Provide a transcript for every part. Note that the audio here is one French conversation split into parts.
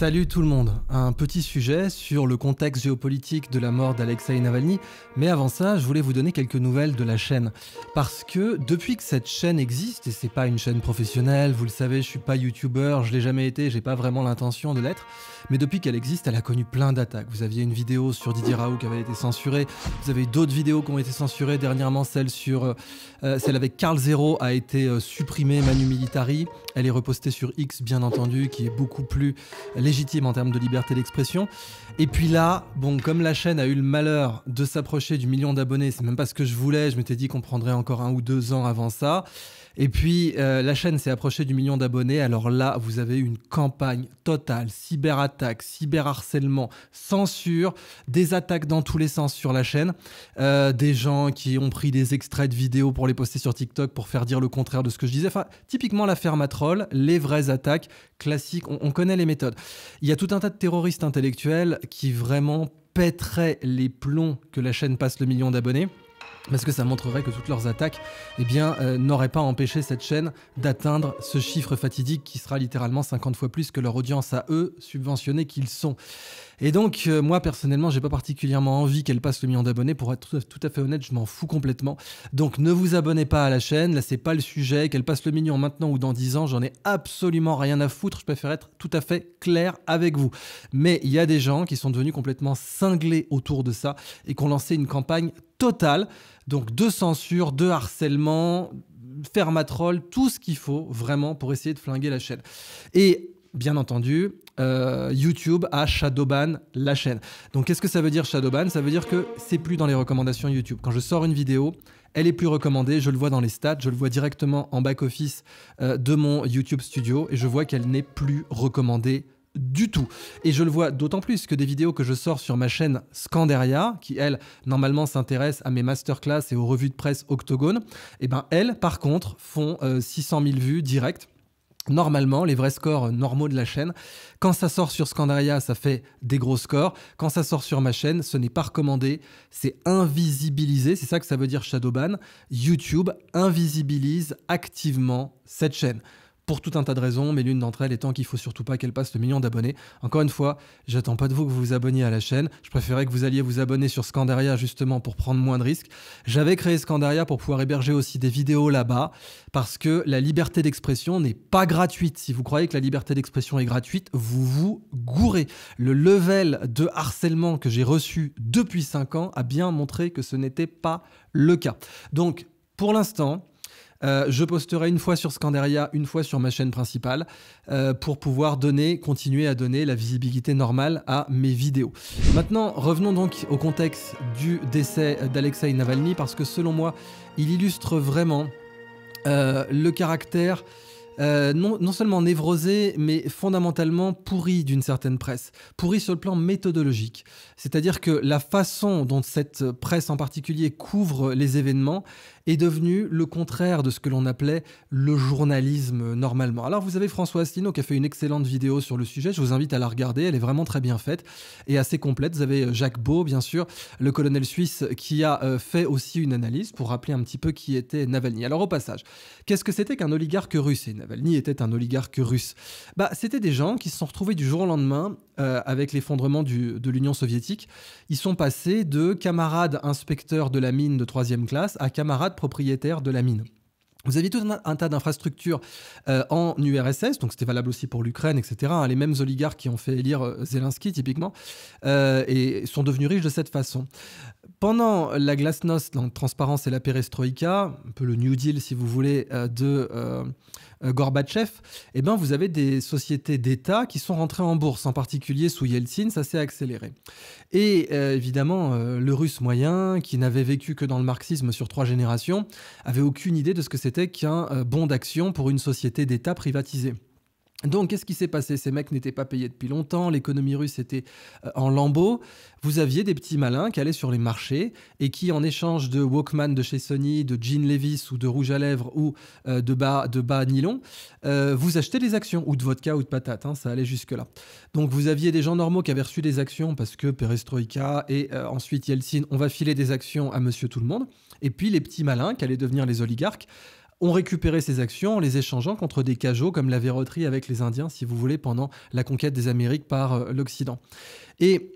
Salut tout le monde. Un petit sujet sur le contexte géopolitique de la mort d'Alexei Navalny, mais avant ça, je voulais vous donner quelques nouvelles de la chaîne parce que depuis que cette chaîne existe et c'est pas une chaîne professionnelle, vous le savez, je suis pas youtuber, je l'ai jamais été, j'ai pas vraiment l'intention de l'être, mais depuis qu'elle existe, elle a connu plein d'attaques. Vous aviez une vidéo sur Didier Raoult qui avait été censurée, vous avez d'autres vidéos qui ont été censurées dernièrement, celle sur euh, euh, celle avec Carl Zero a été euh, supprimée manu militari, elle est repostée sur X bien entendu qui est beaucoup plus en termes de liberté d'expression. Et puis là, bon, comme la chaîne a eu le malheur de s'approcher du million d'abonnés, c'est même pas ce que je voulais, je m'étais dit qu'on prendrait encore un ou deux ans avant ça. Et puis, euh, la chaîne s'est approchée du million d'abonnés. Alors là, vous avez une campagne totale, cyberattaque, cyberharcèlement, censure, des attaques dans tous les sens sur la chaîne, euh, des gens qui ont pris des extraits de vidéos pour les poster sur TikTok pour faire dire le contraire de ce que je disais. Enfin, typiquement l'affaire Matrol, les vraies attaques classiques, on, connaît les méthodes. Il y a tout un tas de terroristes intellectuels qui vraiment pèteraient les plombs que la chaîne passe le million d'abonnés parce que ça montrerait que toutes leurs attaques eh bien, euh, n'auraient pas empêché cette chaîne d'atteindre ce chiffre fatidique qui sera littéralement 50 fois plus que leur audience à eux, subventionnée qu'ils sont. Et donc, euh, moi, personnellement, j'ai pas particulièrement envie qu'elle passe le million d'abonnés. Pour être tout à fait honnête, je m'en fous complètement. Donc, ne vous abonnez pas à la chaîne. Là, c'est pas le sujet. Qu'elle passe le million maintenant ou dans 10 ans, j'en ai absolument rien à foutre. Je préfère être tout à fait clair avec vous. Mais il y a des gens qui sont devenus complètement cinglés autour de ça et qui ont lancé une campagne total Donc de censure, de harcèlement, fermatrol, tout ce qu'il faut vraiment pour essayer de flinguer la chaîne. Et bien entendu, euh, YouTube a shadowban la chaîne. Donc qu'est-ce que ça veut dire shadowban Ça veut dire que c'est plus dans les recommandations YouTube. Quand je sors une vidéo, elle est plus recommandée, je le vois dans les stats, je le vois directement en back-office euh, de mon YouTube Studio et je vois qu'elle n'est plus recommandée du tout. Et je le vois d'autant plus que des vidéos que je sors sur ma chaîne Scandaria, qui elle, normalement s'intéresse à mes masterclass et aux revues de presse Octogone, et eh ben elles, par contre, font 600 euh, 000 vues directes normalement, les vrais scores normaux de la chaîne. Quand ça sort sur Scandaria, ça fait des gros scores. Quand ça sort sur ma chaîne, ce n'est pas recommandé, c'est invisibilisé. C'est ça que ça veut dire Shadowban. YouTube invisibilise activement cette chaîne pour tout un tas de raisons, mais l'une d'entre elles étant qu'il faut surtout pas qu'elle passe le million d'abonnés. Encore une fois, j'attends pas de vous que vous vous abonniez à la chaîne. Je préférais que vous alliez vous abonner sur Scandaria justement pour prendre moins de risques. J'avais créé Scandaria pour pouvoir héberger aussi des vidéos là-bas parce que la liberté d'expression n'est pas gratuite. Si vous croyez que la liberté d'expression est gratuite, vous vous gourrez. Le level de harcèlement que j'ai reçu depuis 5 ans a bien montré que ce n'était pas le cas. Donc, pour l'instant, euh, je posterai une fois sur Scandaria, une fois sur ma chaîne principale, euh, pour pouvoir donner, continuer à donner la visibilité normale à mes vidéos. Maintenant, revenons donc au contexte du décès d'Alexei Navalny, parce que selon moi, il illustre vraiment euh, le caractère non, seulement névrosé, mais fondamentalement pourri d'une certaine presse, pourri sur le plan méthodologique. C'est-à-dire que la façon dont cette presse en particulier couvre les événements est devenu le contraire de ce que l'on appelait le journalisme normalement. Alors vous avez François Asselineau qui a fait une excellente vidéo sur le sujet, je vous invite à la regarder, elle est vraiment très bien faite et assez complète. Vous avez euh, Jacques Beau, bien sûr, le colonel suisse qui a euh, fait aussi une analyse pour rappeler un petit peu qui était Navalny. Alors au passage, qu'est-ce que c'était qu'un oligarque russe Et Navalny était un oligarque russe. Bah, c'était des gens qui se sont retrouvés du jour au lendemain euh, avec l'effondrement de l'Union soviétique. Ils sont passés de camarades inspecteurs de la mine de troisième classe à camarades propriétaire de la mine. Vous avez tout un, tas d'infrastructures euh, en URSS, donc c'était valable aussi pour l'Ukraine, etc. Hein, les mêmes oligarques qui ont fait élire euh, Zelensky, typiquement, euh, et sont devenus riches de cette façon. Pendant la glasnost, la transparence et la perestroïka, un peu le New Deal, si vous voulez, de euh, Gorbatchev, eh ben, vous avez des sociétés d'État qui sont rentrées en bourse, en particulier sous Yeltsin, ça s'est accéléré. Et euh, évidemment, euh, le russe moyen, qui n'avait vécu que dans le marxisme sur trois générations, avait aucune idée de ce que c'était qu'un bond d'action pour une société d'État privatisée. Donc, qu'est-ce qui s'est passé Ces mecs n'étaient pas payés depuis longtemps, l'économie russe était euh, en lambeaux. Vous aviez des petits malins qui allaient sur les marchés et qui, en échange de Walkman de chez Sony, de jean Levis ou de rouge à lèvres ou euh, de bas de bas nylon, euh, vous achetez des actions ou de vodka ou de patates. Hein, ça allait jusque-là. Donc, vous aviez des gens normaux qui avaient reçu des actions parce que Perestroïka et ensuite Yeltsin, on va filer des actions à monsieur tout le monde. Et puis, les petits malins qui allaient devenir les oligarques ont récupéré ces actions en les échangeant contre des cajots comme la verroterie avec les Indiens, si vous voulez, pendant la conquête des Amériques par euh, l'Occident. Et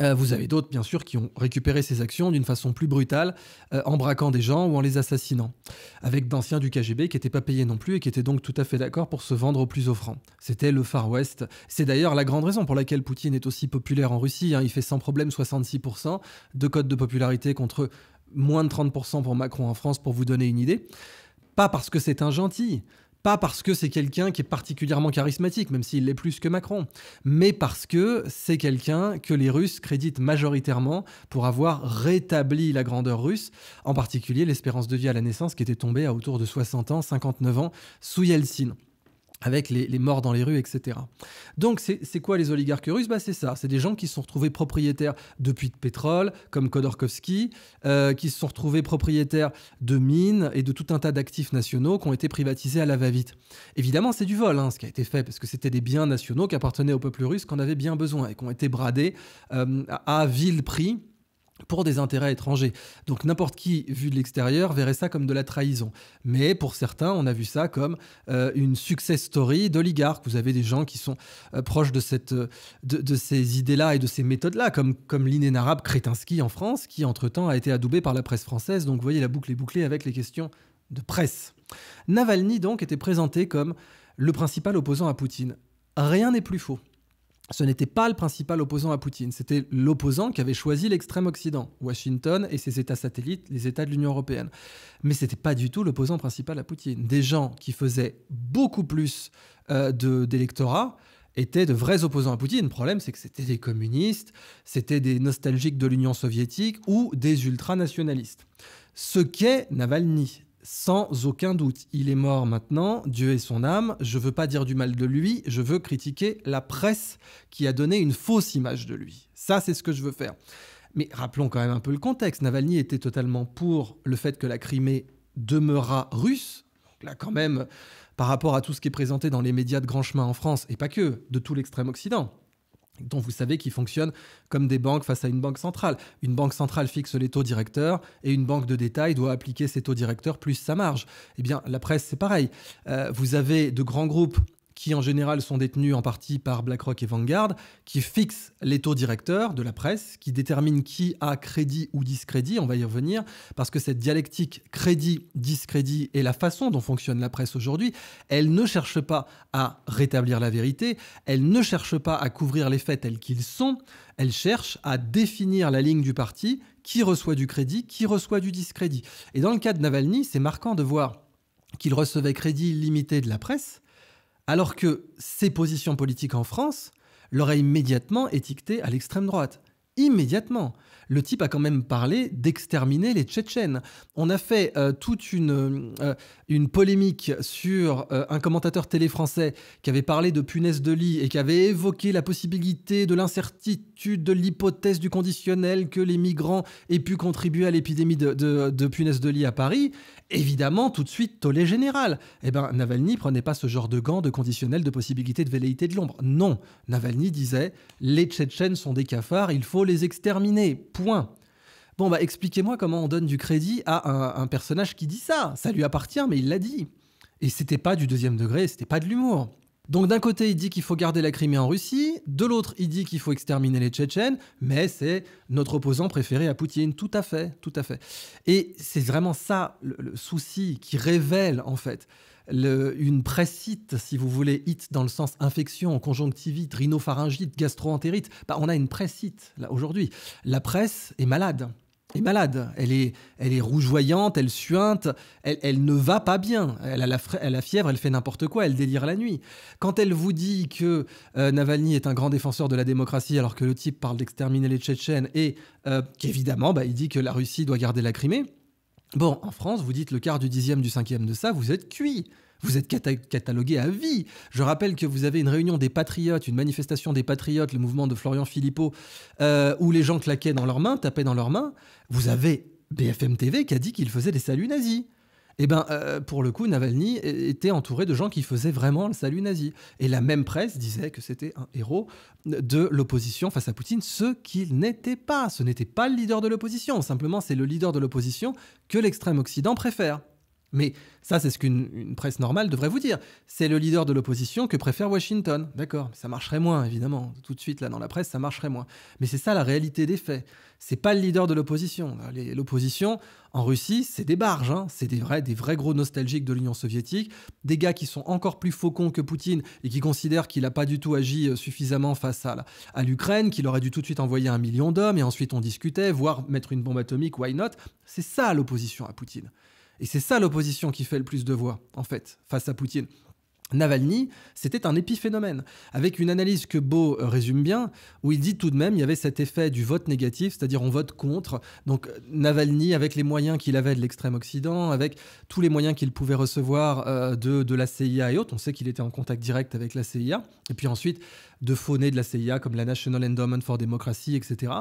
euh, vous avez d'autres, bien sûr, qui ont récupéré ces actions d'une façon plus brutale, euh, en braquant des gens ou en les assassinant, avec d'anciens du KGB qui n'étaient pas payés non plus et qui étaient donc tout à fait d'accord pour se vendre au plus offrant. C'était le Far West. C'est d'ailleurs la grande raison pour laquelle Poutine est aussi populaire en Russie. Hein. Il fait sans problème 66% de code de popularité contre moins de 30% pour Macron en France, pour vous donner une idée. Pas parce que c'est un gentil, pas parce que c'est quelqu'un qui est particulièrement charismatique, même s'il l'est plus que Macron, mais parce que c'est quelqu'un que les Russes créditent majoritairement pour avoir rétabli la grandeur russe, en particulier l'espérance de vie à la naissance qui était tombée à autour de 60 ans, 59 ans, sous Yeltsin avec les, morts dans les rues, etc. Donc c'est quoi les oligarques russes bah, C'est ça, c'est des gens qui se sont retrouvés propriétaires de puits de pétrole, comme Khodorkovsky, euh, qui se sont retrouvés propriétaires de mines et de tout un tas d'actifs nationaux qui ont été privatisés à la va-vite. Évidemment, c'est du vol, hein, ce qui a été fait, parce que c'était des biens nationaux qui appartenaient au peuple russe, qu'on avait bien besoin et qui ont été bradés euh, à vil prix pour des intérêts étrangers. Donc n'importe qui, vu de l'extérieur, verrait ça comme de la trahison. Mais pour certains, on a vu ça comme euh, une success story d'oligarque. Vous avez des gens qui sont euh, proches de, cette, de, ces idées-là et de ces méthodes-là, comme, comme l'inénarrable Kretinsky en France, qui entre-temps a été adoubé par la presse française. Donc vous voyez, la boucle est bouclée avec les questions de presse. Navalny, donc, était présenté comme le principal opposant à Poutine. Rien n'est plus faux ce n'était pas le principal opposant à Poutine, c'était l'opposant qui avait choisi l'extrême Occident, Washington et ses États satellites, les États de l'Union européenne. Mais ce n'était pas du tout l'opposant principal à Poutine. Des gens qui faisaient beaucoup plus euh, d'électorats d'électorat étaient de vrais opposants à Poutine. Le problème, c'est que c'était des communistes, c'était des nostalgiques de l'Union soviétique ou des ultranationalistes. Ce qu'est Navalny sans aucun doute. Il est mort maintenant, Dieu est son âme, je ne veux pas dire du mal de lui, je veux critiquer la presse qui a donné une fausse image de lui. Ça, c'est ce que je veux faire. Mais rappelons quand même un peu le contexte. Navalny était totalement pour le fait que la Crimée demeura russe. là, quand même, par rapport à tout ce qui est présenté dans les médias de grand chemin en France, et pas que, de tout l'extrême Occident dont vous savez qu'ils fonctionnent comme des banques face à une banque centrale. Une banque centrale fixe les taux directeurs et une banque de détail doit appliquer ses taux directeurs plus sa marge. Eh bien, la presse, c'est pareil. Euh, vous avez de grands groupes qui en général sont détenus en partie par BlackRock et Vanguard, qui fixent les taux directeurs de la presse, qui déterminent qui a crédit ou discrédit, on va y revenir, parce que cette dialectique crédit-discrédit et la façon dont fonctionne la presse aujourd'hui, elle ne cherche pas à rétablir la vérité, elle ne cherche pas à couvrir les faits tels qu'ils sont, elle cherche à définir la ligne du parti, qui reçoit du crédit, qui reçoit du discrédit. Et dans le cas de Navalny, c'est marquant de voir qu'il recevait crédit illimité de la presse, alors que ses positions politiques en France l'auraient immédiatement étiqueté à l'extrême droite. Immédiatement. Le type a quand même parlé d'exterminer les Tchétchènes. On a fait euh, toute euh, une, polémique sur euh, un commentateur télé français qui avait parlé de punaise de lit et qui avait évoqué la possibilité de l'incertitude, de l'hypothèse du conditionnel que les migrants aient pu contribuer à l'épidémie de, de punaise de lit à Paris évidemment tout de suite tollé général. Eh ben, Navalny prenait pas ce genre de gants de conditionnel de possibilité de velléité de l'ombre. Non, Navalny disait les Tchétchènes sont des cafards, il faut les exterminer. Point. Bon bah expliquez-moi comment on donne du crédit à un, un, personnage qui dit ça. Ça lui appartient, mais il l'a dit. Et c'était pas du deuxième degré, c'était pas de l'humour. Donc d'un côté, il dit qu'il faut garder la Crimée en Russie, de l'autre, il dit qu'il faut exterminer les Tchétchènes, mais c'est notre opposant préféré à Poutine. Tout à fait, tout à fait. Et c'est vraiment ça le, souci qui révèle en fait une pressite, si vous voulez, hit dans le sens infection, conjonctivite, rhinopharyngite, gastroentérite. Bah, on a une pressite là aujourd'hui. La presse est malade. Elle est malade. Elle est, elle est rougeoyante, elle suinte, elle, ne va pas bien. Elle a la, fièvre, elle fait n'importe quoi, elle délire la nuit. Quand elle vous dit que euh, Navalny est un grand défenseur de la démocratie alors que le type parle d'exterminer les Tchétchènes et euh, qu'évidemment, bah, il dit que la Russie doit garder la Crimée, Bon, en France, vous dites le quart du dixième du cinquième de ça, vous êtes cuit. Vous êtes catalogué à vie. Je rappelle que vous avez une réunion des patriotes, une manifestation des patriotes, le mouvement de Florian Philippot, euh, où les gens claquaient dans leurs mains, tapaient dans leurs mains. Vous avez BFM TV qui a dit qu'il faisait des saluts nazis. Eh bien, euh, pour le coup, Navalny était entouré de gens qui faisaient vraiment le salut nazi. Et la même presse disait que c'était un héros de l'opposition face à Poutine, ce qu'il n'était pas. Ce n'était pas le leader de l'opposition. Simplement, c'est le leader de l'opposition que l'extrême Occident préfère. Mais ça, c'est ce qu'une presse normale devrait vous dire. C'est le leader de l'opposition que préfère Washington. D'accord, ça marcherait moins, évidemment. Tout de suite, là, dans la presse, ça marcherait moins. Mais c'est ça la réalité des faits. C'est pas le leader de l'opposition. L'opposition, en Russie, c'est des barges. Hein. C'est des vrais, gros nostalgiques de l'Union soviétique. Des gars qui sont encore plus faucons que Poutine et qui considèrent qu'il n'a pas du tout agi euh, suffisamment face à, à l'Ukraine, qu'il aurait dû tout de suite envoyer un million d'hommes et ensuite on discutait, voire mettre une bombe atomique, why not. C'est ça l'opposition à Poutine. Et c'est ça l'opposition qui fait le plus de voix, en fait, face à Poutine. Navalny, c'était un épiphénomène, avec une analyse que Beau euh, résume bien, où il dit tout de même il y avait cet effet du vote négatif, c'est-à-dire on vote contre. Donc euh, Navalny, avec les moyens qu'il avait de l'extrême Occident, avec tous les moyens qu'il pouvait recevoir euh, de, de la CIA et autres, on sait qu'il était en contact direct avec la CIA, et puis ensuite de fauner de la CIA comme la National Endowment for Democracy, etc.,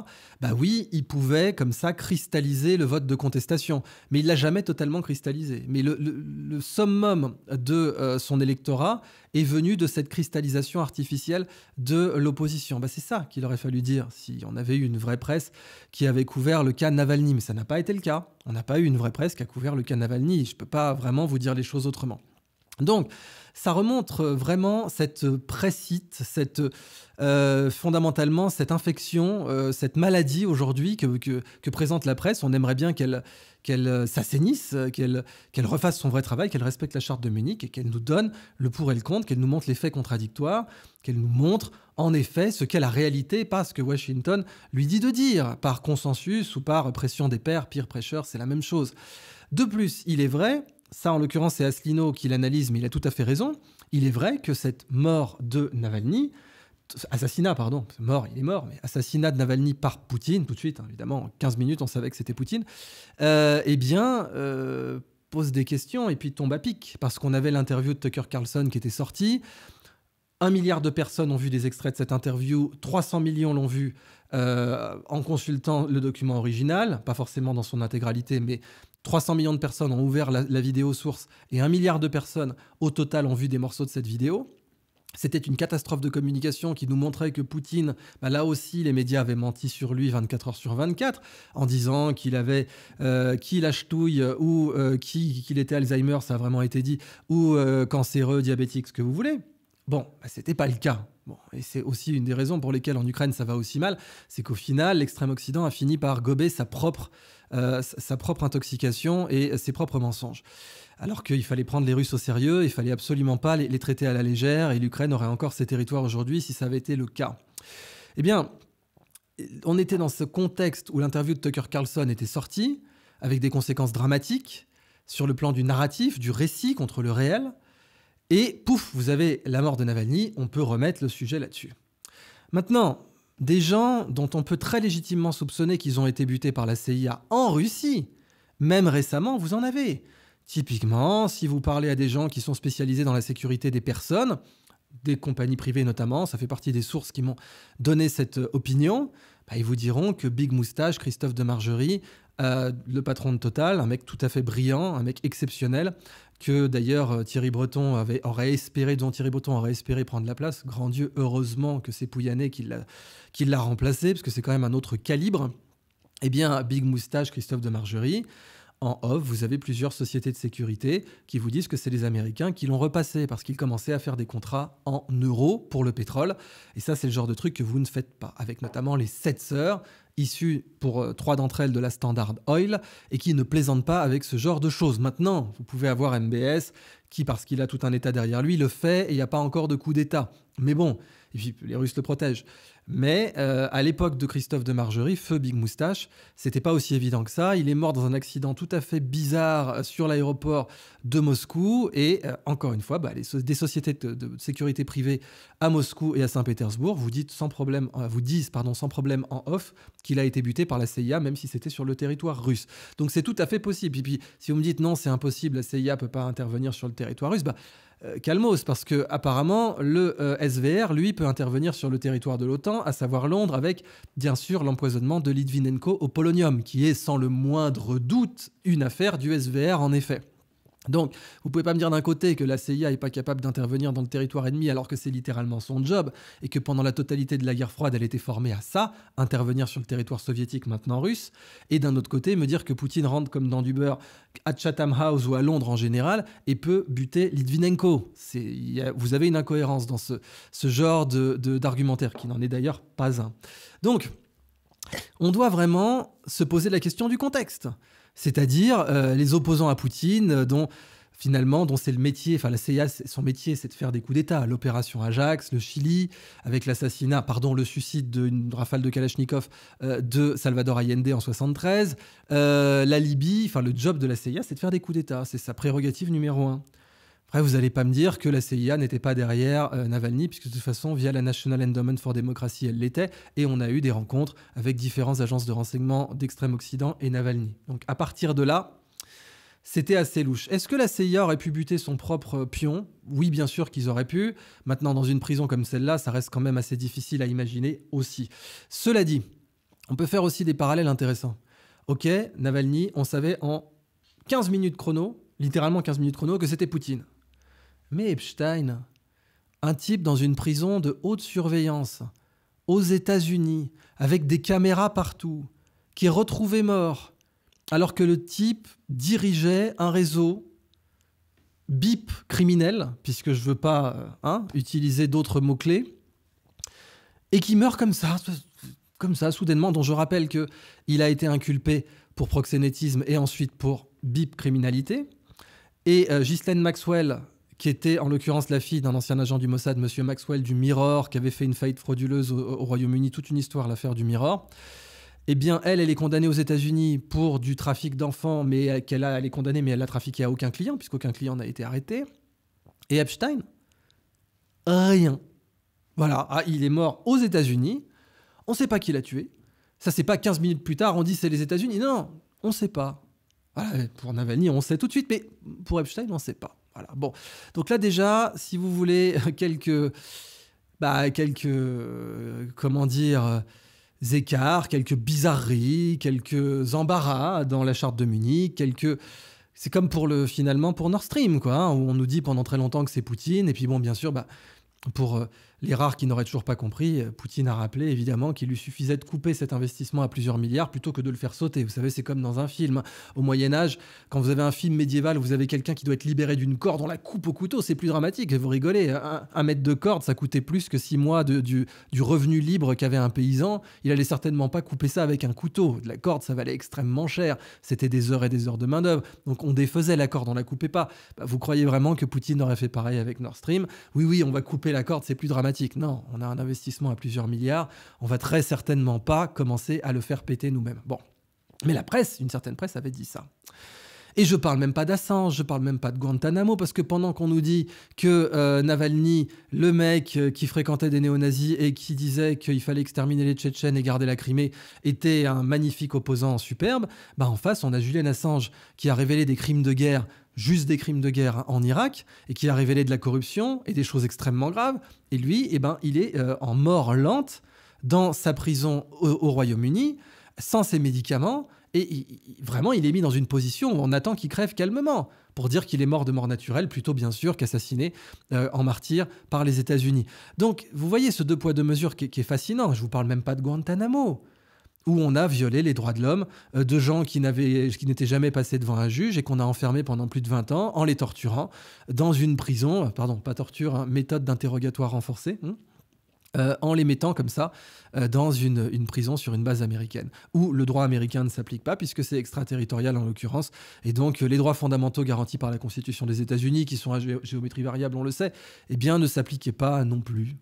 bah oui, il pouvait comme ça cristalliser le vote de contestation. Mais il l'a jamais totalement cristallisé. Mais le, summum de euh, son électorat est venu de cette cristallisation artificielle de l'opposition. Bah, c'est ça qu'il aurait fallu dire si on avait eu une vraie presse qui avait couvert le cas Navalny. Mais ça n'a pas été le cas. On n'a pas eu une vraie presse qui a couvert le cas Navalny. Je ne peux pas vraiment vous dire les choses autrement. Donc, ça remontre vraiment cette précite, cette, euh, fondamentalement cette infection, euh, cette maladie aujourd'hui que, présente la presse. On aimerait bien qu'elle qu'elle euh, s'assainisse, qu'elle qu'elle refasse son vrai travail, qu'elle respecte la charte de Munich et qu'elle nous donne le pour et le contre, qu'elle nous montre les faits contradictoires, qu'elle nous montre en effet ce qu'est la réalité, pas ce que Washington lui dit de dire, par consensus ou par pression des pairs, pire pressure, c'est la même chose. De plus, il est vrai ça en l'occurrence c'est Aslino qui l'analyse, mais il a tout à fait raison, il est vrai que cette mort de Navalny, assassinat, pardon, mort, il est mort, mais assassinat de Navalny par Poutine, tout de suite, hein, évidemment, en 15 minutes, on savait que c'était Poutine, euh, eh bien, euh, pose des questions et puis tombe à pic, parce qu'on avait l'interview de Tucker Carlson qui était sortie. Un milliard de personnes ont vu des extraits de cette interview, 300 millions l'ont vu euh, en consultant le document original, pas forcément dans son intégralité, mais 300 millions de personnes ont ouvert la, vidéo source et un milliard de personnes au total ont vu des morceaux de cette vidéo. C'était une catastrophe de communication qui nous montrait que Poutine, bah, là aussi, les médias avaient menti sur lui 24 heures sur 24 en disant qu'il avait, euh, qui la euh, ou euh, qu'il était Alzheimer, ça a vraiment été dit, ou euh, cancéreux, diabétique, ce que vous voulez. Bon, bah, c'était pas le cas. Bon, et c'est aussi une des raisons pour lesquelles en Ukraine ça va aussi mal, c'est qu'au final, l'extrême Occident a fini par gober sa propre euh, sa propre intoxication et ses propres mensonges. Alors qu'il fallait prendre les Russes au sérieux, il fallait absolument pas les, les traiter à la légère, et l'Ukraine aurait encore ses territoires aujourd'hui si ça avait été le cas. Eh bien, on était dans ce contexte où l'interview de Tucker Carlson était sortie, avec des conséquences dramatiques sur le plan du narratif, du récit contre le réel. Et pouf, vous avez la mort de Navalny, on peut remettre le sujet là-dessus. Maintenant, des gens dont on peut très légitimement soupçonner qu'ils ont été butés par la CIA en Russie, même récemment, vous en avez. Typiquement, si vous parlez à des gens qui sont spécialisés dans la sécurité des personnes, des compagnies privées notamment, ça fait partie des sources qui m'ont donné cette euh, opinion, bah, ils vous diront que Big Moustache, Christophe de Margerie, le patron de Total, un mec tout à fait brillant, un mec exceptionnel, que d'ailleurs euh, Thierry Breton aurait espéré, dont Thierry Breton aurait espéré prendre la place. Grand Dieu, heureusement que c'est Pouyanné qui l'a, remplacé, parce que c'est quand même un autre calibre. Eh bien, Big Moustache, Christophe de Margerie, en off, vous avez plusieurs sociétés de sécurité qui vous disent que c'est les Américains qui l'ont repassé parce qu'ils commençaient à faire des contrats en euros pour le pétrole. Et ça, c'est le genre de truc que vous ne faites pas, avec notamment les 7 sœurs, issues pour euh, trois d'entre elles de la Standard Oil, et qui ne plaisantent pas avec ce genre de choses. Maintenant, vous pouvez avoir MBS qui, parce qu'il a tout un État derrière lui, le fait et il n'y a pas encore de coup d'État. Mais bon, et puis les Russes le protègent. Mais euh, à l'époque de Christophe de Margerie, feu Big Moustache, c'était pas aussi évident que ça. Il est mort dans un accident tout à fait bizarre euh, sur l'aéroport de Moscou. Et euh, encore une fois, bah, les des sociétés de, sécurité privée à Moscou et à Saint-Pétersbourg vous, dites sans problème, vous disent pardon, sans problème en off qu'il a été buté par la CIA, même si c'était sur le territoire russe. Donc c'est tout à fait possible. Et puis si vous me dites non, c'est impossible, la CIA peut pas intervenir sur le territoire russe, bah, euh, calmos, parce que apparemment le euh, SVR, lui, peut intervenir sur le territoire de l'OTAN, à savoir Londres, avec bien sûr l'empoisonnement de Litvinenko au polonium, qui est sans le moindre doute une affaire du SVR en effet. Donc, vous pouvez pas me dire d'un côté que la CIA est pas capable d'intervenir dans le territoire ennemi alors que c'est littéralement son job et que pendant la totalité de la guerre froide, elle était formée à ça, intervenir sur le territoire soviétique maintenant russe, et d'un autre côté me dire que Poutine rentre comme dans du beurre à Chatham House ou à Londres en général et peut buter Litvinenko. vous avez une incohérence dans ce, genre d'argumentaire qui n'en est d'ailleurs pas un. Donc, on doit vraiment se poser la question du contexte c'est-à-dire euh, les opposants à Poutine, euh, dont finalement, dont c'est le métier, enfin la CIA, son métier, c'est de faire des coups d'État. L'opération Ajax, le Chili, avec l'assassinat, pardon, le suicide d'une rafale de Kalachnikov euh, de Salvador Allende en 73, la Libye, enfin le job de la CIA, c'est de faire des coups d'État. C'est sa prérogative numéro un. Après, vous n'allez pas me dire que la CIA n'était pas derrière euh, Navalny, puisque de toute façon, via la National Endowment for Democracy, elle l'était, et on a eu des rencontres avec différentes agences de renseignement d'extrême-Occident et Navalny. Donc à partir de là, c'était assez louche. Est-ce que la CIA aurait pu buter son propre pion Oui, bien sûr qu'ils auraient pu. Maintenant, dans une prison comme celle-là, ça reste quand même assez difficile à imaginer aussi. Cela dit, on peut faire aussi des parallèles intéressants. Ok, Navalny, on savait en 15 minutes chrono, littéralement 15 minutes chrono, que c'était Poutine. Mais Epstein, un type dans une prison de haute surveillance, aux États-Unis, avec des caméras partout, qui est retrouvé mort, alors que le type dirigeait un réseau bip criminel, puisque je ne veux pas euh, hein, utiliser d'autres mots-clés, et qui meurt comme ça, comme ça, soudainement, dont je rappelle que il a été inculpé pour proxénétisme et ensuite pour bip criminalité. Et euh, Ghislaine Maxwell, qui était en l'occurrence la fille d'un ancien agent du Mossad, Monsieur Maxwell du Mirror, qui avait fait une faillite frauduleuse au, Royaume-Uni, toute une histoire, l'affaire du Mirror. Eh bien, elle, elle est condamnée aux États-Unis pour du trafic d'enfants, mais euh, qu'elle a, elle est condamnée, mais elle l'a trafiqué à aucun client, puisqu'aucun client n'a été arrêté. Et Epstein, rien. Voilà, ah, il est mort aux États-Unis. On ne sait pas qui l'a tué. Ça, c'est pas 15 minutes plus tard, on dit c'est les États-Unis. Non, on ne sait pas. Voilà, pour Navalny, on sait tout de suite, mais pour Epstein, on ne sait pas. Bon. Donc là, déjà, si vous voulez euh, quelques. Bah, quelques. Euh, comment dire euh, écarts, quelques bizarreries, quelques embarras dans la charte de Munich, quelques. C'est comme pour le finalement pour Nord Stream, quoi, hein, où on nous dit pendant très longtemps que c'est Poutine, et puis bon, bien sûr, bah, pour euh, les rares qui n'auraient toujours pas compris, euh, Poutine a rappelé évidemment qu'il lui suffisait de couper cet investissement à plusieurs milliards plutôt que de le faire sauter. Vous savez, c'est comme dans un film. Au Moyen Âge, quand vous avez un film médiéval, vous avez quelqu'un qui doit être libéré d'une corde, on la coupe au couteau, c'est plus dramatique, vous rigolez. Un, mètre de corde, ça coûtait plus que six mois de, du, revenu libre qu'avait un paysan. Il allait certainement pas couper ça avec un couteau. De la corde, ça valait extrêmement cher. C'était des heures et des heures de main-d'œuvre. Donc on défaisait la corde, on la coupait pas. Bah, vous croyez vraiment que Poutine aurait fait pareil avec Nord Stream Oui, oui, on va couper la corde, c'est plus dramatique. Non, on a un investissement à plusieurs milliards, on va très certainement pas commencer à le faire péter nous-mêmes. Bon, mais la presse, une certaine presse avait dit ça. Et je parle même pas d'Assange, je parle même pas de Guantanamo, parce que pendant qu'on nous dit que euh, Navalny, le mec euh, qui fréquentait des néo-nazis et qui disait qu'il fallait exterminer les Tchétchènes et garder la Crimée, était un magnifique opposant superbe, bah en face on a Julian Assange qui a révélé des crimes de guerre juste des crimes de guerre hein, en Irak et qui a révélé de la corruption et des choses extrêmement graves. Et lui, eh ben, il est euh, en mort lente dans sa prison au Royaume-Uni, sans ses médicaments, et vraiment, il est mis dans une position où on attend qu'il crève calmement, pour dire qu'il est mort de mort naturelle, plutôt bien sûr qu'assassiné euh, en martyr par les États-Unis. Donc, vous voyez ce deux poids, deux mesures qui, est fascinant. Je ne vous parle même pas de Guantanamo où on a violé les droits de l'homme euh, de gens qui n'étaient jamais passés devant un juge et qu'on a enfermés pendant plus de 20 ans en les torturant dans une prison, pardon, pas torture, hein, méthode d'interrogatoire renforcée. Hein, euh, en les mettant comme ça euh, dans une, prison sur une base américaine, où le droit américain ne s'applique pas, puisque c'est extraterritorial en l'occurrence, et donc euh, les droits fondamentaux garantis par la Constitution des États-Unis, qui sont à géométrie variable, on le sait, eh bien ne s'appliquaient pas non plus.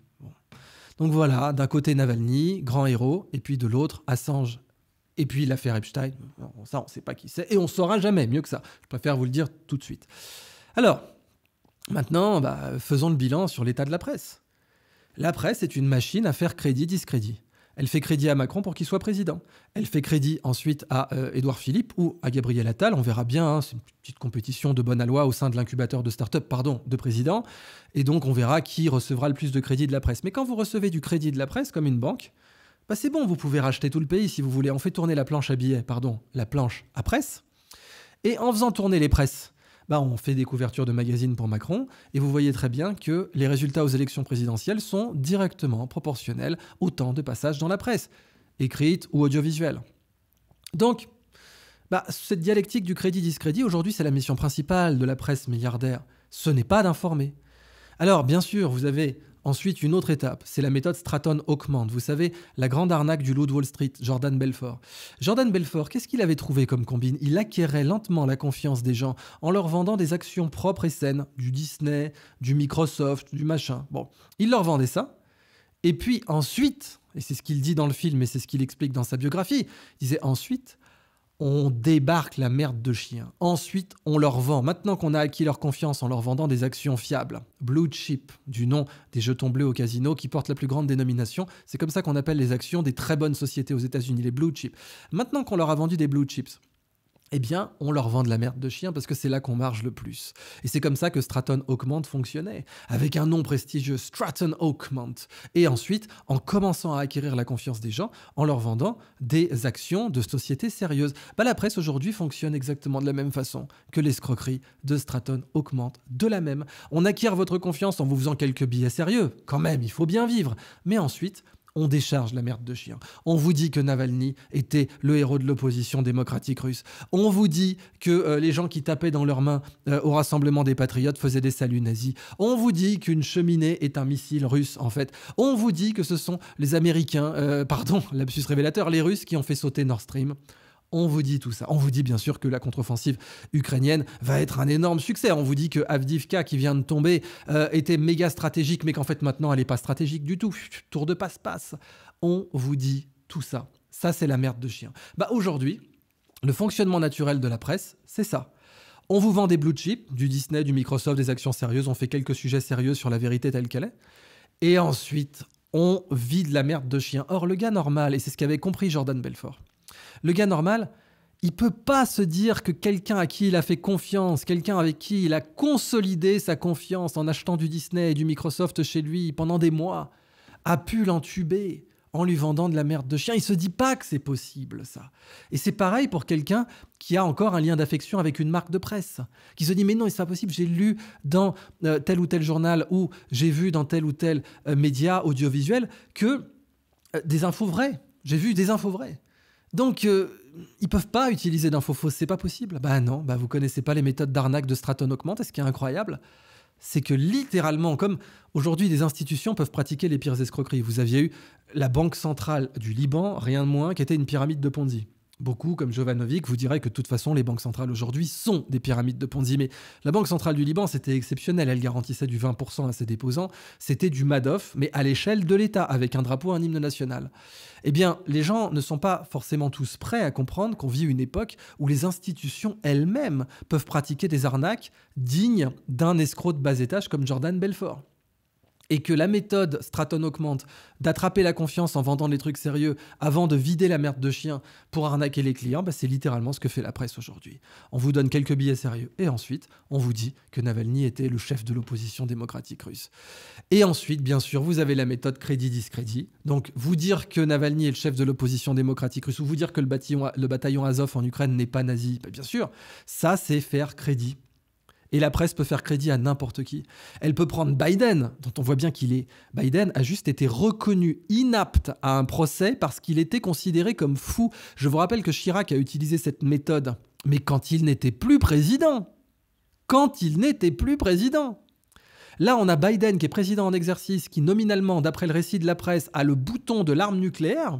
Donc voilà, d'un côté Navalny, grand héros, et puis de l'autre Assange. Et puis l'affaire Epstein, ça on ne sait pas qui c'est, et on ne saura jamais, mieux que ça. Je préfère vous le dire tout de suite. Alors, maintenant, bah, faisons le bilan sur l'état de la presse. La presse est une machine à faire crédit-discrédit. Elle fait crédit à Macron pour qu'il soit président. Elle fait crédit ensuite à euh, Édouard Philippe ou à Gabriel Attal. On verra bien, hein, c'est une petite compétition de bonne loi au sein de l'incubateur de start-up, pardon, de président. Et donc on verra qui recevra le plus de crédit de la presse. Mais quand vous recevez du crédit de la presse comme une banque, bah c'est bon, vous pouvez racheter tout le pays si vous voulez. On fait tourner la planche à billets, pardon, la planche à presse. Et en faisant tourner les presses, bah, on fait des couvertures de magazines pour Macron, et vous voyez très bien que les résultats aux élections présidentielles sont directement proportionnels au temps de passage dans la presse, écrite ou audiovisuelle. Donc, bah, cette dialectique du crédit-discrédit, aujourd'hui, c'est la mission principale de la presse milliardaire. Ce n'est pas d'informer. Alors, bien sûr, vous avez Ensuite, une autre étape, c'est la méthode Stratton-Oakmont. Vous savez, la grande arnaque du loup de Wall Street, Jordan Belfort. Jordan Belfort, qu'est-ce qu'il avait trouvé comme combine Il acquérait lentement la confiance des gens en leur vendant des actions propres et saines, du Disney, du Microsoft, du machin. Bon, il leur vendait ça. Et puis ensuite, et c'est ce qu'il dit dans le film et c'est ce qu'il explique dans sa biographie, il disait ensuite, on débarque la merde de chien. Ensuite, on leur vend. Maintenant qu'on a acquis leur confiance en leur vendant des actions fiables, blue chip, du nom des jetons bleus au casino qui portent la plus grande dénomination, c'est comme ça qu'on appelle les actions des très bonnes sociétés aux États-Unis, les blue chips. Maintenant qu'on leur a vendu des blue chips, eh bien, on leur vend de la merde de chien parce que c'est là qu'on marge le plus. Et c'est comme ça que Stratton Oakmont fonctionnait, avec un nom prestigieux Stratton Oakmont. Et ensuite, en commençant à acquérir la confiance des gens, en leur vendant des actions de sociétés sérieuses. Bah, la presse aujourd'hui fonctionne exactement de la même façon que l'escroquerie de Stratton Oakmont. De la même. On acquiert votre confiance en vous faisant quelques billets sérieux. Quand même, il faut bien vivre. Mais ensuite, on décharge la merde de chien. On vous dit que Navalny était le héros de l'opposition démocratique russe. On vous dit que euh, les gens qui tapaient dans leurs mains euh, au rassemblement des patriotes faisaient des saluts nazis. On vous dit qu'une cheminée est un missile russe, en fait. On vous dit que ce sont les Américains, euh, pardon, l'absus révélateur, les Russes qui ont fait sauter Nord Stream. On vous dit tout ça. On vous dit bien sûr que la contre-offensive ukrainienne va être un énorme succès. On vous dit que Avdivka, qui vient de tomber, euh, était méga stratégique, mais qu'en fait maintenant elle n'est pas stratégique du tout. Tour de passe-passe. On vous dit tout ça. Ça, c'est la merde de chien. Bah aujourd'hui, le fonctionnement naturel de la presse, c'est ça. On vous vend des blue chips, du Disney, du Microsoft, des actions sérieuses, on fait quelques sujets sérieux sur la vérité telle qu'elle est. Et ensuite, on vide la merde de chien. Or, le gars normal, et c'est ce qu'avait compris Jordan Belfort, le gars normal, il peut pas se dire que quelqu'un à qui il a fait confiance, quelqu'un avec qui il a consolidé sa confiance en achetant du Disney et du Microsoft chez lui pendant des mois, a pu l'entuber en lui vendant de la merde de chien. Il se dit pas que c'est possible, ça. Et c'est pareil pour quelqu'un qui a encore un lien d'affection avec une marque de presse, qui se dit mais non, c'est pas possible, j'ai lu dans euh, tel ou tel journal ou j'ai vu dans tel ou tel euh, média audiovisuel que euh, des infos vraies. J'ai vu des infos vraies. Donc, euh, ils peuvent pas utiliser d'infos fausses, c'est pas possible. Bah non, bah vous connaissez pas les méthodes d'arnaque de straton Augment, et ce qui est incroyable, c'est que littéralement, comme aujourd'hui des institutions peuvent pratiquer les pires escroqueries, vous aviez eu la Banque centrale du Liban, rien de moins, qui était une pyramide de Ponzi. Beaucoup, comme Jovanovic, vous diraient que de toute façon, les banques centrales aujourd'hui sont des pyramides de Ponzi. Mais la Banque centrale du Liban, c'était exceptionnel. Elle garantissait du 20% à ses déposants. C'était du Madoff, mais à l'échelle de l'État, avec un drapeau, un hymne national. Eh bien, les gens ne sont pas forcément tous prêts à comprendre qu'on vit une époque où les institutions elles-mêmes peuvent pratiquer des arnaques dignes d'un escroc de bas étage comme Jordan Belfort et que la méthode Straton augmente d'attraper la confiance en vendant des trucs sérieux avant de vider la merde de chien pour arnaquer les clients, bah, c'est littéralement ce que fait la presse aujourd'hui. On vous donne quelques billets sérieux et ensuite on vous dit que Navalny était le chef de l'opposition démocratique russe. Et ensuite, bien sûr, vous avez la méthode crédit-discrédit. Donc vous dire que Navalny est le chef de l'opposition démocratique russe ou vous dire que le bataillon, Azov en Ukraine n'est pas nazi, bah, bien sûr, ça c'est faire crédit et la presse peut faire crédit à n'importe qui. Elle peut prendre Biden, dont on voit bien qu'il est. Biden a juste été reconnu inapte à un procès parce qu'il était considéré comme fou. Je vous rappelle que Chirac a utilisé cette méthode, mais quand il n'était plus président. Quand il n'était plus président. Là, on a Biden qui est président en exercice, qui nominalement, d'après le récit de la presse, a le bouton de l'arme nucléaire.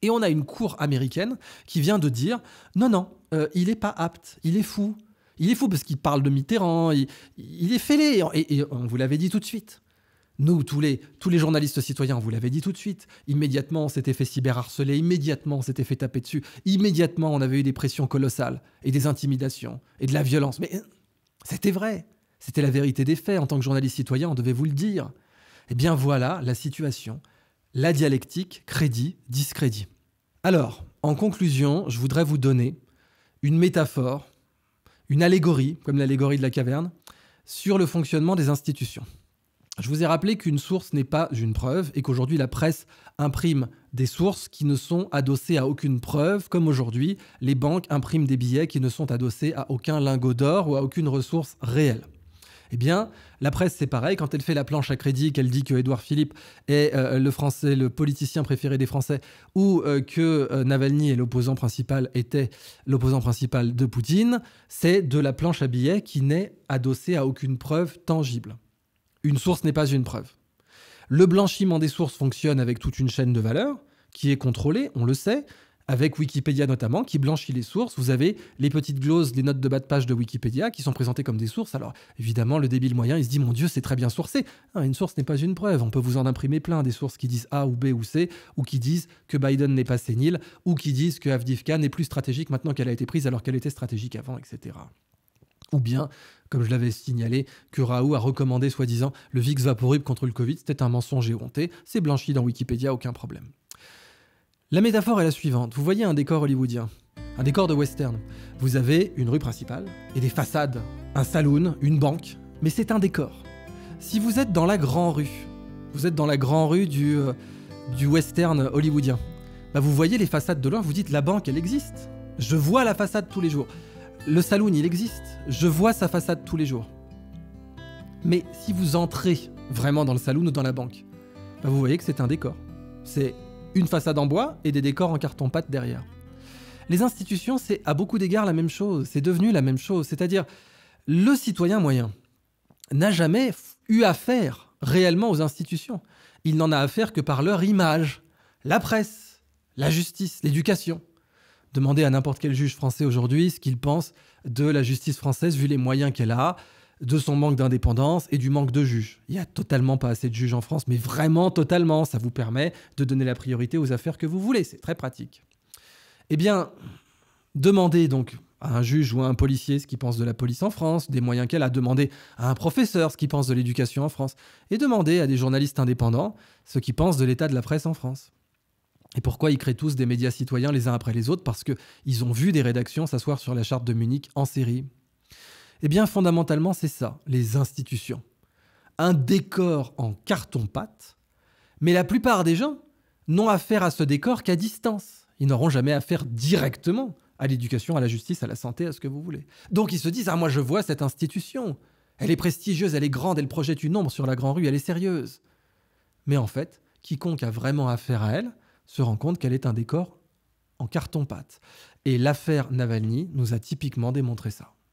Et on a une cour américaine qui vient de dire non, non, euh, il n'est pas apte, il est fou, il est fou parce qu'il parle de Mitterrand, il, est fêlé. Et, on vous l'avait dit tout de suite. Nous, tous les, tous les journalistes citoyens, on vous l'avait dit tout de suite. Immédiatement, on s'était fait cyberharceler. Immédiatement, on s'était fait taper dessus. Immédiatement, on avait eu des pressions colossales et des intimidations et de la violence. Mais c'était vrai. C'était la vérité des faits. En tant que journaliste citoyen, on devait vous le dire. Eh bien voilà la situation. La dialectique crédit, discrédit. Alors, en conclusion, je voudrais vous donner une métaphore une allégorie, comme l'allégorie de la caverne, sur le fonctionnement des institutions. Je vous ai rappelé qu'une source n'est pas une preuve et qu'aujourd'hui la presse imprime des sources qui ne sont adossées à aucune preuve, comme aujourd'hui les banques impriment des billets qui ne sont adossés à aucun lingot d'or ou à aucune ressource réelle. Eh bien, la presse, c'est pareil. Quand elle fait la planche à crédit, qu'elle dit que Édouard Philippe est euh, le français, le politicien préféré des Français, ou euh, que euh, Navalny est l'opposant principal, était l'opposant principal de Poutine, c'est de la planche à billets qui n'est adossée à aucune preuve tangible. Une source n'est pas une preuve. Le blanchiment des sources fonctionne avec toute une chaîne de valeur qui est contrôlée, on le sait avec Wikipédia notamment, qui blanchit les sources. Vous avez les petites glosses, les notes de bas de page de Wikipédia qui sont présentées comme des sources. Alors évidemment, le débile moyen, il se dit mon Dieu, c'est très bien sourcé. Hein, une source n'est pas une preuve. On peut vous en imprimer plein des sources qui disent A ou B ou C, ou qui disent que Biden n'est pas sénile, ou qui disent que Avdivka n'est plus stratégique maintenant qu'elle a été prise alors qu'elle était stratégique avant, etc. Ou bien, comme je l'avais signalé, que Raoult a recommandé soi-disant le VIX Vaporub contre le Covid, c'était un mensonge éhonté. c'est blanchi dans Wikipédia, aucun problème. La métaphore est la suivante. Vous voyez un décor hollywoodien, un décor de western. Vous avez une rue principale et des façades, un saloon, une banque, mais c'est un décor. Si vous êtes dans la grand rue, vous êtes dans la grand rue du, euh, du western hollywoodien, bah, vous voyez les façades de loin, vous dites la banque elle existe. Je vois la façade tous les jours. Le saloon il existe. Je vois sa façade tous les jours. Mais si vous entrez vraiment dans le saloon ou dans la banque, bah, vous voyez que c'est un décor. C'est une façade en bois et des décors en carton-pâte derrière. Les institutions, c'est à beaucoup d'égards la même chose, c'est devenu la même chose, c'est-à-dire le citoyen moyen n'a jamais eu affaire réellement aux institutions. Il n'en a affaire que par leur image, la presse, la justice, l'éducation. Demandez à n'importe quel juge français aujourd'hui ce qu'il pense de la justice française vu les moyens qu'elle a, de son manque d'indépendance et du manque de juges. Il n'y a totalement pas assez de juges en France, mais vraiment totalement. Ça vous permet de donner la priorité aux affaires que vous voulez. C'est très pratique. Eh bien, demandez donc à un juge ou à un policier ce qu'il pense de la police en France, des moyens qu'elle a, demandé à un professeur ce qu'il pense de l'éducation en France, et demandez à des journalistes indépendants ce qu'ils pensent de l'état de la presse en France. Et pourquoi ils créent tous des médias citoyens les uns après les autres Parce qu'ils ont vu des rédactions s'asseoir sur la charte de Munich en série. Eh bien, fondamentalement, c'est ça, les institutions. Un décor en carton-pâte, mais la plupart des gens n'ont affaire à ce décor qu'à distance. Ils n'auront jamais affaire directement à l'éducation, à la justice, à la santé, à ce que vous voulez. Donc ils se disent Ah, moi je vois cette institution. Elle est prestigieuse, elle est grande, elle projette une ombre sur la Grand Rue, elle est sérieuse. Mais en fait, quiconque a vraiment affaire à elle se rend compte qu'elle est un décor en carton-pâte. Et l'affaire Navalny nous a typiquement démontré ça.